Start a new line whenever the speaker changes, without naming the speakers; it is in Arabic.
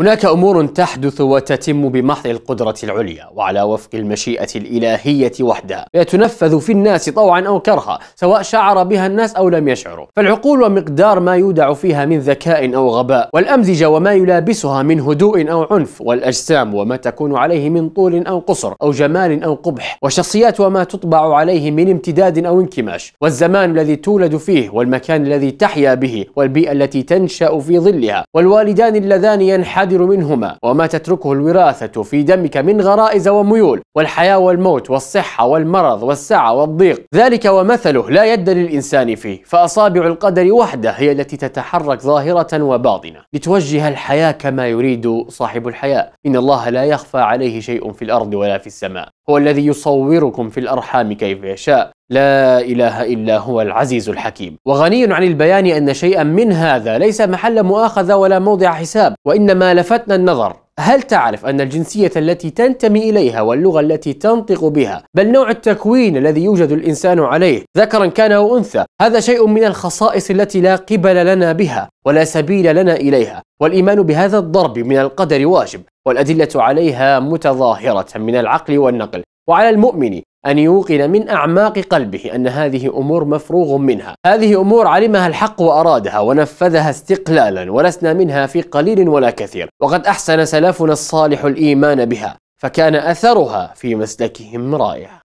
هناك امور تحدث وتتم بمحض القدره العليا وعلى وفق المشيئه الالهيه وحدها لا تنفذ في الناس طوعا او كرها سواء شعر بها الناس او لم يشعروا فالعقول ومقدار ما يودع فيها من ذكاء او غباء والامزجه وما يلابسها من هدوء او عنف والاجسام وما تكون عليه من طول او قصر او جمال او قبح والشخصيات وما تطبع عليه من امتداد او انكماش والزمان الذي تولد فيه والمكان الذي تحيا به والبيئه التي تنشا في ظلها والوالدان اللذان ينحد القادر منهما وما تتركه الوراثة في دمك من غرائز وميول والحياة والموت والصحة والمرض والسعة والضيق ذلك ومثله لا يد للإنسان فيه فأصابع القدر وحده هي التي تتحرك ظاهرة وباطنة لتوجه الحياة كما يريد صاحب الحياة إن الله لا يخفى عليه شيء في الأرض ولا في السماء هو الذي يصوركم في الأرحام كيف يشاء لا إله إلا هو العزيز الحكيم وغني عن البيان أن شيئا من هذا ليس محل مؤاخذة ولا موضع حساب وإنما لفتنا النظر هل تعرف أن الجنسية التي تنتمي إليها واللغة التي تنطق بها بل نوع التكوين الذي يوجد الإنسان عليه ذكرا كان أو أنثى هذا شيء من الخصائص التي لا قبل لنا بها ولا سبيل لنا إليها والإيمان بهذا الضرب من القدر واجب والأدلة عليها متظاهرة من العقل والنقل وعلى المؤمن أن يوقن من أعماق قلبه أن هذه أمور مفروغ منها هذه أمور علمها الحق وأرادها ونفذها استقلالا ولسنا منها في قليل ولا كثير وقد أحسن سلفنا الصالح الإيمان بها فكان أثرها في مسلكهم رائع